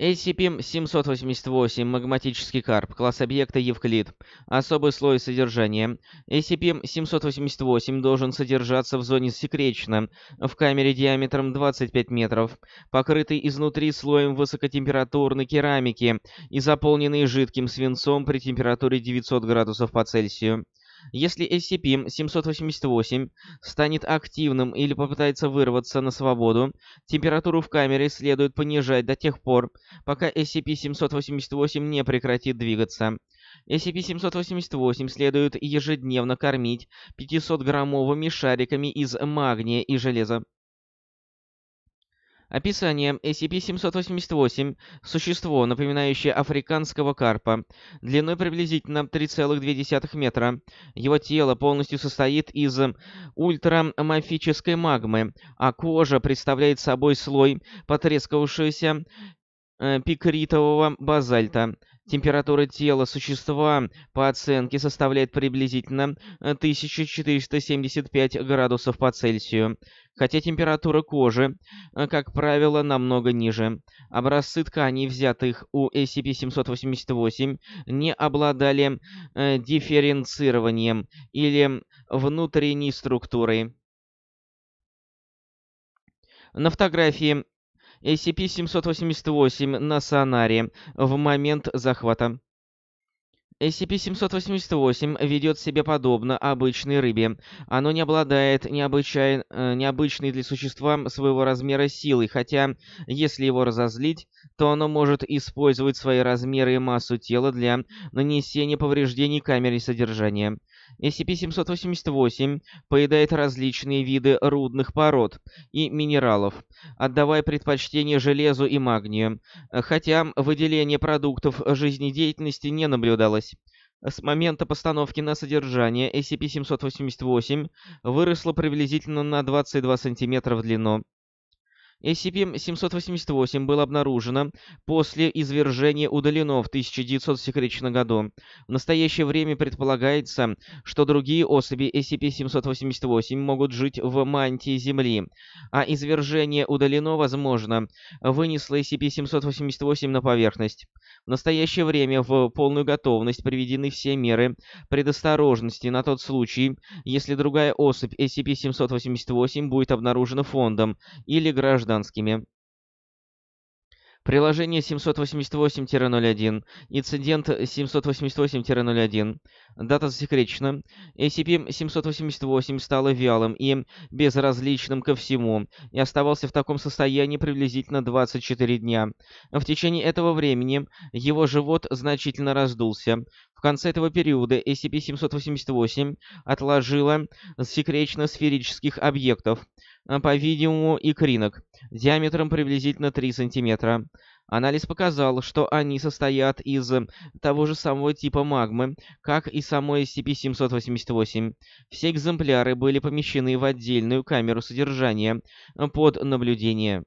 SCP-788 «Магматический карп», класс объекта «Евклид», особый слой содержания. SCP-788 должен содержаться в зоне секречно, в камере диаметром 25 метров, покрытый изнутри слоем высокотемпературной керамики и заполненный жидким свинцом при температуре 900 градусов по Цельсию. Если SCP-788 станет активным или попытается вырваться на свободу, температуру в камере следует понижать до тех пор, пока SCP-788 не прекратит двигаться. SCP-788 следует ежедневно кормить 500-граммовыми шариками из магния и железа. Описание. SCP-788 – существо, напоминающее африканского карпа, длиной приблизительно 3,2 метра. Его тело полностью состоит из ультраморфической магмы, а кожа представляет собой слой потрескавшегося Э, пикритового базальта. Температура тела существа по оценке составляет приблизительно 1475 э, градусов по Цельсию, хотя температура кожи, э, как правило, намного ниже. Образцы тканей, взятых у SCP-788, не обладали дифференцированием или внутренней структурой. На фотографии SCP-788 на Санаре в момент захвата. SCP-788 ведет себя подобно обычной рыбе. Оно не обладает необычай... Э, необычной для существа своего размера силой, хотя, если его разозлить, то оно может использовать свои размеры и массу тела для нанесения повреждений камере содержания. SCP-788 поедает различные виды рудных пород и минералов, отдавая предпочтение железу и магнию, хотя выделение продуктов жизнедеятельности не наблюдалось. С момента постановки на содержание SCP-788 выросло приблизительно на 22 см в длину SCP-788 было обнаружено после извержения удалено в 1900 году. В настоящее время предполагается, что другие особи SCP-788 могут жить в мантии Земли, а извержение удалено, возможно, вынесло SCP-788 на поверхность. В настоящее время в полную готовность приведены все меры предосторожности на тот случай, если другая особь SCP-788 будет обнаружена фондом или гражданством гражданскими. Приложение 788-01, инцидент 788-01, дата засекречена, SCP-788 стало вялым и безразличным ко всему, и оставался в таком состоянии приблизительно 24 дня. В течение этого времени его живот значительно раздулся, в конце этого периода SCP-788 отложила секречно-сферических объектов, э, по-видимому, икринок, диаметром приблизительно 3 см. Анализ показал, что они состоят из того же самого типа магмы, как и само SCP-788. Все экземпляры были помещены в отдельную камеру содержания э, под наблюдение.